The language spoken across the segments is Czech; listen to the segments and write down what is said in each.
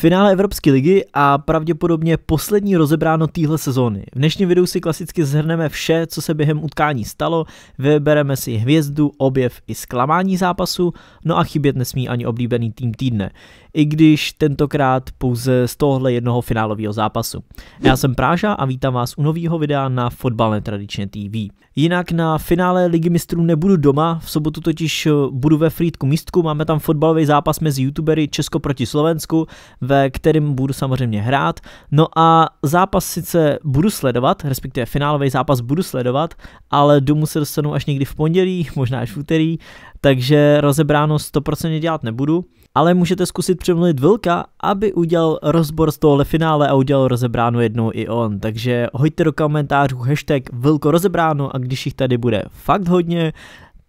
Finále Evropské ligy a pravděpodobně poslední rozebráno téhle sezóny. V dnešním videu si klasicky zhrneme vše, co se během utkání stalo, vybereme si hvězdu, objev i zklamání zápasu, no a chybět nesmí ani oblíbený tým týdne i když tentokrát pouze z tohle jednoho finálového zápasu. Já jsem Práža a vítám vás u nového videa na Fotbal Netradičně TV. Jinak na finále Ligy mistrů nebudu doma, v sobotu totiž eh, budu ve Frýdku místku, máme tam fotbalový zápas mezi youtubery Česko proti Slovensku, ve kterém budu samozřejmě hrát. No a zápas sice budu sledovat, respektive finálový zápas budu sledovat, ale domů se dostanu až někdy v pondělí, možná až v úterý, takže rozebráno 100% dělat nebudu, ale můžete zkusit přemluvit Vilka, aby udělal rozbor z tohohle finále a udělal rozebráno jednou i on, takže hoďte do komentářů hashtag Vilko rozebráno a když jich tady bude fakt hodně,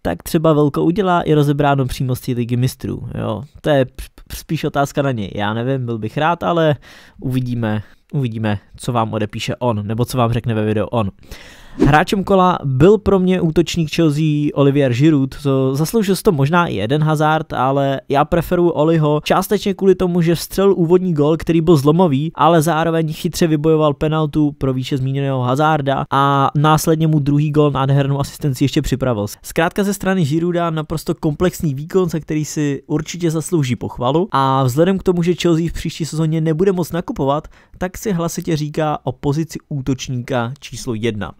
tak třeba Velko udělá i rozebráno přímo z té ligy mistrů. Jo, to je spíš otázka na něj. Já nevím, byl bych rád, ale uvidíme, uvidíme, co vám odepíše on, nebo co vám řekne ve videu on. Hráčem kola byl pro mě útočník Chelsea Olivier Giroud, co zasloužil to možná i jeden hazard, ale já preferuji Oliho částečně kvůli tomu, že vstřelil úvodní gol, který byl zlomový, ale zároveň chytře vybojoval penaltu pro výše zmíněného hazarda a následně mu druhý gol nádhernou asistenci ještě připravil. Zkrátka ze strany Girouda naprosto komplexní výkon, za který si určitě zaslouží pochvalu a vzhledem k tomu, že Chelsea v příští sezóně nebude moc nakupovat, tak si hlasitě říká o pozici útočníka číslo jedna.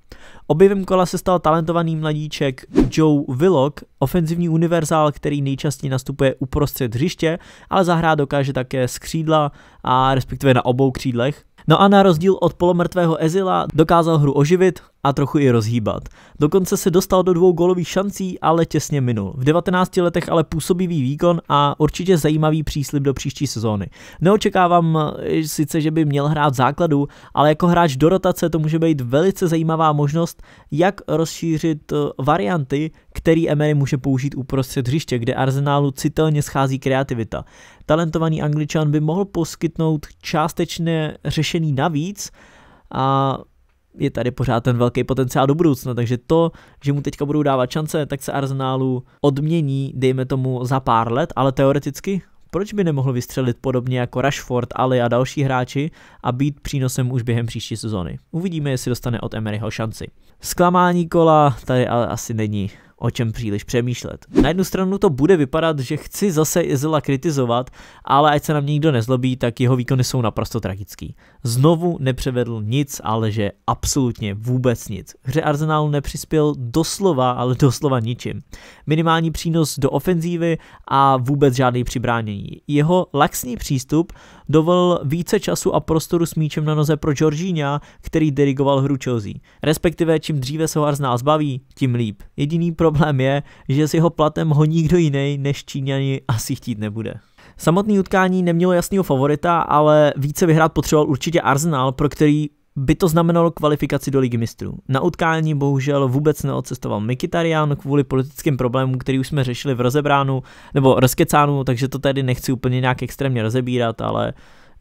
Objevem kola se stal talentovaný mladíček Joe Willock, ofenzivní univerzál, který nejčastěji nastupuje uprostřed hřiště, ale zahrá dokáže také z křídla a respektive na obou křídlech. No a na rozdíl od polomrtvého Ezila dokázal hru oživit a trochu i rozhýbat. Dokonce se dostal do dvou golových šancí, ale těsně minul. V 19 letech ale působivý výkon a určitě zajímavý příslip do příští sezóny. Neočekávám eh, sice, že by měl hrát v základu, ale jako hráč do rotace to může být velice zajímavá možnost, jak rozšířit eh, varianty, který Emery může použít uprostřed hřiště, kde arzenálu citelně schází kreativita. Talentovaný angličan by mohl poskytnout částečné řešení navíc, a je tady pořád ten velký potenciál do budoucna, takže to, že mu teďka budou dávat šance, tak se Arsenálu odmění, dejme tomu, za pár let, ale teoreticky proč by nemohl vystřelit podobně jako Rashford, Ali a další hráči a být přínosem už během příští sezóny. Uvidíme, jestli dostane od Emeryho šanci. Zklamání kola tady ale asi není o čem příliš přemýšlet. Na jednu stranu to bude vypadat, že chci zase Izila kritizovat, ale ať se na mě nikdo nezlobí, tak jeho výkony jsou naprosto tragický. Znovu nepřevedl nic, ale že absolutně vůbec nic. Hře Arsenalu nepřispěl doslova, ale doslova ničím. Minimální přínos do ofenzívy a vůbec žádný přibránění. Jeho laxní přístup dovolil více času a prostoru s míčem na noze pro Georgina, který dirigoval hru Chelsea. Respektive čím dříve se ho Arsenal zbaví, tím líp. Jediný pro Problém je, že si ho platem honí kdo jiný než Číňani asi chtít nebude. Samotný utkání nemělo jasného favorita, ale více vyhrát potřeboval určitě Arsenal, pro který by to znamenalo kvalifikaci do ligy mistrů. Na utkání bohužel vůbec neodcestoval Mikitarian kvůli politickým problémům, který už jsme řešili v rozebránu, nebo rozkecánu, takže to tedy nechci úplně nějak extrémně rozebírat, ale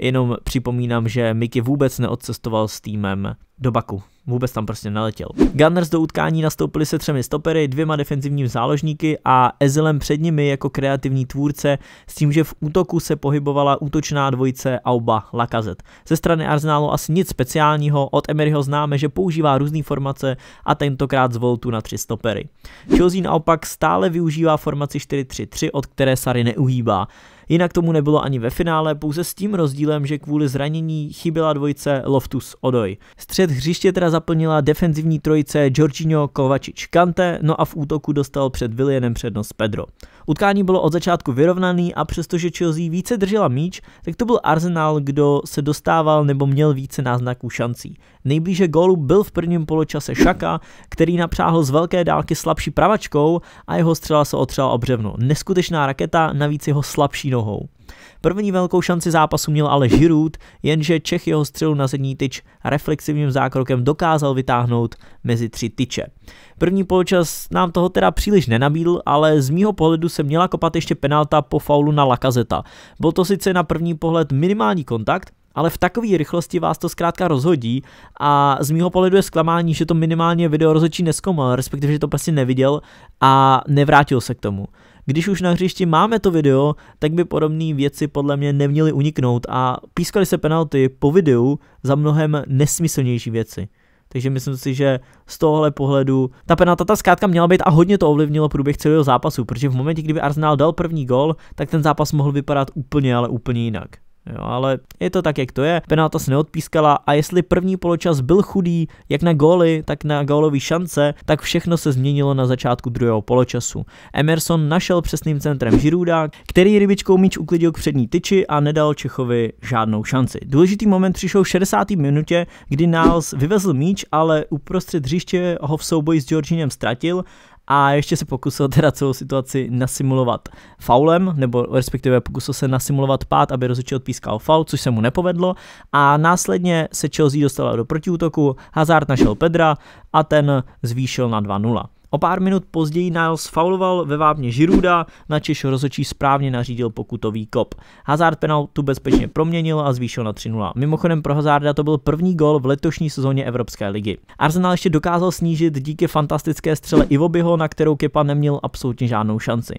Jenom připomínám, že Mickey vůbec neodcestoval s týmem do Baku. Vůbec tam prostě neletěl. Gunners do utkání nastoupili se třemi stopery, dvěma defenzivními záložníky a Ezilem před nimi jako kreativní tvůrce s tím, že v útoku se pohybovala útočná dvojice Auba Lakazet. Ze strany Arsenalu asi nic speciálního, od Emeryho známe, že používá různé formace a tentokrát zvolil tu na tři stopery. Chelsea naopak stále využívá formaci 4-3-3, od které Sary neuhýbá. Jinak tomu nebylo ani ve finále, pouze s tím rozdílem, že kvůli zranění chyběla dvojice Loftus Odoj. Střed hřiště teda zaplnila defenzivní trojice Jorginho Kovačič Kante, no a v útoku dostal před Villianem přednost Pedro. Utkání bylo od začátku vyrovnaný a přestože Chelsea více držela míč, tak to byl Arsenal, kdo se dostával nebo měl více náznaků šancí. Nejblíže gólu byl v prvním poločase Šaka, který napřáhl z velké dálky slabší pravačkou a jeho střela se otřela o břevno. Neskutečná raketa, navíc jeho slabší nohou. První velkou šanci zápasu měl ale Giroud, jenže Čech jeho střelu na zadní tyč reflexivním zákrokem dokázal vytáhnout mezi tři tyče. První poločas nám toho teda příliš nenabídl, ale z mýho pohledu se měla kopat ještě penalta po faulu na Lakazeta. Byl to sice na první pohled minimální kontakt, ale v takové rychlosti vás to zkrátka rozhodí a z mýho pohledu je zklamání, že to minimálně video rozhodčí neskomal, respektive, že to prostě neviděl a nevrátil se k tomu. Když už na hřišti máme to video, tak by podobné věci podle mě neměly uniknout a pískali se penalty po videu za mnohem nesmyslnější věci. Takže myslím si, že z tohohle pohledu ta penalta ta zkrátka měla být a hodně to ovlivnilo průběh celého zápasu, protože v momentě, kdyby Arsenal dal první gol, tak ten zápas mohl vypadat úplně, ale úplně jinak. Jo, ale je to tak, jak to je. Penalta se neodpískala a jestli první poločas byl chudý, jak na góly, tak na gólové šance, tak všechno se změnilo na začátku druhého poločasu. Emerson našel přesným centrem Žiruda, který rybičkou míč uklidil k přední tyči a nedal Čechovi žádnou šanci. Důležitý moment přišel v 60. minutě, kdy Niles vyvezl míč, ale uprostřed hřiště ho v souboji s Georginem ztratil a ještě se pokusil teda celou situaci nasimulovat faulem, nebo respektive pokusil se nasimulovat pád, aby rozhodčí odpískal faul, což se mu nepovedlo a následně se Chelsea dostala do protiútoku, Hazard našel Pedra a ten zvýšil na 2-0. O pár minut později Niles fauloval ve vápně Žiruda, na Češ rozočí správně nařídil pokutový kop. Hazard tu bezpečně proměnil a zvýšil na 3-0. Mimochodem pro Hazarda to byl první gol v letošní sezóně Evropské ligy. Arsenal ještě dokázal snížit díky fantastické střele Ivobyho, na kterou Kepa neměl absolutně žádnou šanci.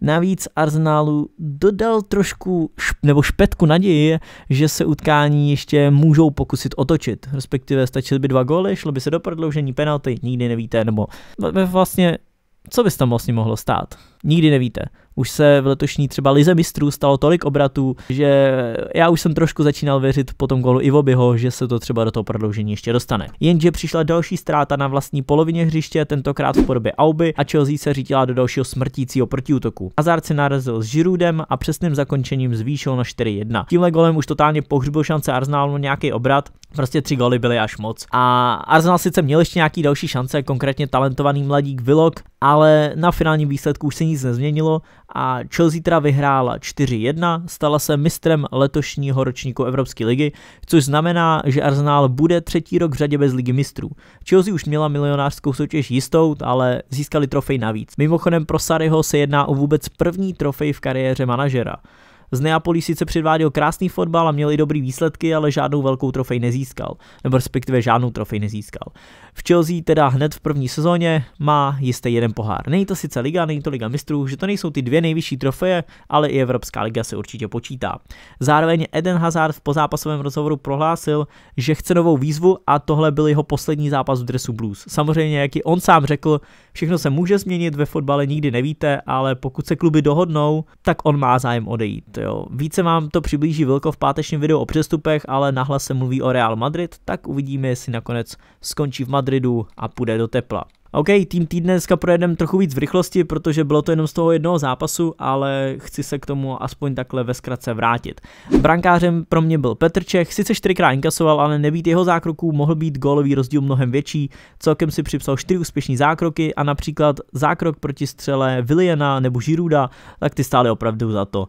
Navíc Arsenalu dodal trošku šp, nebo špetku naději, že se utkání ještě můžou pokusit otočit. Respektive stačily by dva góly, šlo by se do prodloužení penalty, nikdy nevíte, nebo vlastně, co by se tam vlastně mohlo stát? Nikdy nevíte. Už se v letošní třeba Lize mistrů stalo tolik obratů, že já už jsem trošku začínal věřit po tom golu Ivobyho, že se to třeba do toho prodloužení ještě dostane. Jenže přišla další ztráta na vlastní polovině hřiště, tentokrát v podobě Auby a Chelsea se řítila do dalšího smrtícího protiútoku. Hazard se narazil s Žirudem a přesným zakončením zvýšil na 4-1. Tímhle golem už totálně pohřbil šance Arsenalu nějaký obrat, Prostě tři góly byly až moc. A Arsenal sice měl ještě nějaký další šance, konkrétně talentovaný mladík Vilok, ale na finálním výsledku už se nic nezměnilo a Chelsea teda vyhrála 4-1, stala se mistrem letošního ročníku Evropské ligy, což znamená, že Arsenal bude třetí rok v řadě bez ligy mistrů. Chelsea už měla milionářskou soutěž jistou, ale získali trofej navíc. Mimochodem pro Sarryho se jedná o vůbec první trofej v kariéře manažera. Z Neapolí sice předváděl krásný fotbal a měl i dobrý výsledky, ale žádnou velkou trofej nezískal, nebo respektive žádnou trofej nezískal. V Chelsea teda hned v první sezóně má jistý jeden pohár. Není to sice liga, není to liga mistrů, že to nejsou ty dvě nejvyšší trofeje, ale i Evropská liga se určitě počítá. Zároveň Eden Hazard v pozápasovém rozhovoru prohlásil, že chce novou výzvu a tohle byl jeho poslední zápas v dresu Blues. Samozřejmě, jak i on sám řekl, všechno se může změnit, ve fotbale nikdy nevíte, ale pokud se kluby dohodnou, tak on má zájem odejít. Jo. Více vám to přiblíží Vilko v pátečním videu o přestupech, ale nahlas se mluví o Real Madrid, tak uvidíme, jestli nakonec skončí v Madridu a půjde do tepla. OK, tým týdne dneska projedeme trochu víc v rychlosti, protože bylo to jenom z toho jednoho zápasu, ale chci se k tomu aspoň takhle ve zkratce vrátit. Brankářem pro mě byl Petr Čech, sice čtyřikrát inkasoval, ale nebýt jeho zákroků mohl být gólový rozdíl mnohem větší. Celkem si připsal čtyři úspěšní zákroky a například zákrok proti střele Viliana nebo Žiruda, tak ty stály opravdu za to.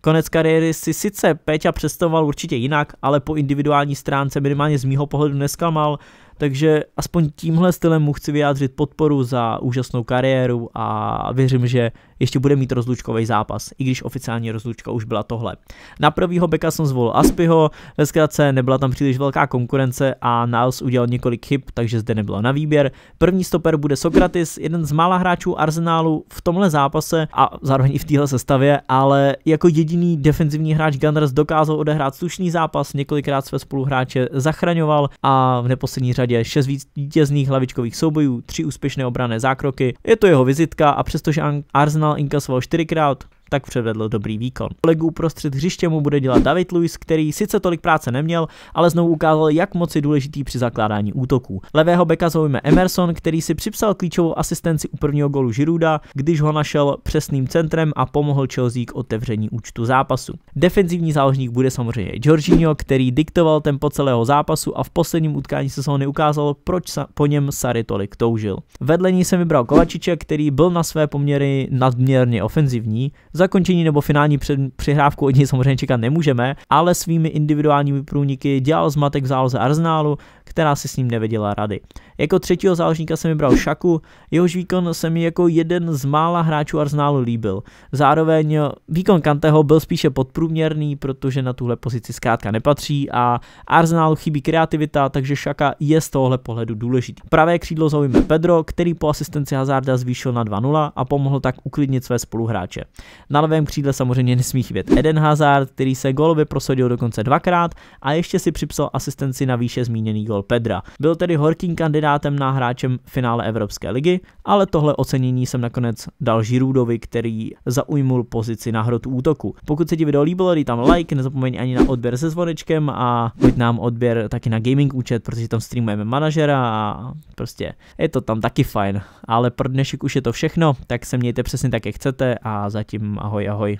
Konec kariéry si sice Péťa představoval určitě jinak, ale po individuální stránce minimálně z mýho pohledu neskamal, takže aspoň tímhle stylem mu chci vyjádřit podporu za úžasnou kariéru a věřím, že ještě bude mít rozlučkový zápas, i když oficiální rozlučka už byla tohle. Na prvního beka jsem zvolil Aspiho, ve zkratce nebyla tam příliš velká konkurence a Niles udělal několik chyb, takže zde nebylo na výběr. První stoper bude Sokratis, jeden z mála hráčů Arsenálu v tomhle zápase a zároveň i v téhle sestavě, ale jako jediný defenzivní hráč Gunners dokázal odehrát slušný zápas, několikrát své spoluhráče zachraňoval a v neposlední řadě řadě, 6 vítězných hlavičkových soubojů, 3 úspěšné obrané zákroky. Je to jeho vizitka a přestože Arsenal inkasoval 4 krát, tak předvedl dobrý výkon. Kolegu prostřed hřiště mu bude dělat David Luiz, který sice tolik práce neměl, ale znovu ukázal, jak moc je důležitý při zakládání útoků. Levého beka zaujme Emerson, který si připsal klíčovou asistenci u prvního golu Žiruda, když ho našel přesným centrem a pomohl Chelsea k otevření účtu zápasu. Defenzivní záložník bude samozřejmě Jorginho, který diktoval tempo celého zápasu a v posledním utkání se sezóny ukázalo, proč sa, po něm Sary tolik toužil. Vedle ní jsem vybral Kovačiče, který byl na své poměry nadměrně ofenzivní, Zakončení nebo finální před, přihrávku od něj samozřejmě čekat nemůžeme, ale svými individuálními průniky dělal zmatek v záloze Arsenálu která si s ním nevěděla rady. Jako třetího záložníka jsem vybral Šaku, jehož výkon se mi jako jeden z mála hráčů Arsenalu líbil. Zároveň eh, výkon Kanteho byl spíše podprůměrný, protože na tuhle pozici zkrátka nepatří a Arsenalu chybí kreativita, takže Šaka je z tohohle pohledu důležitý. Pravé křídlo zaujme Pedro, který po asistenci Hazarda zvýšil na 2-0 a pomohl tak uklidnit své spoluhráče. Na levém křídle samozřejmě nesmí chybět Eden Hazard, který se golově prosadil dokonce dvakrát a ještě si připsal asistenci na výše zmíněný gol gol Pedra. Byl tedy horkým kandidátem na hráčem finále Evropské ligy, ale tohle ocenění jsem nakonec dal Žirudovi, který zaujmul pozici na hrotu útoku. Pokud se ti video líbilo, dej tam like, nezapomeň ani na odběr se zvonečkem a hoď nám odběr taky na gaming účet, protože tam streamujeme manažera a prostě je to tam taky fajn. Ale pro dnešek už je to všechno, tak se mějte přesně tak, jak chcete a zatím ahoj ahoj.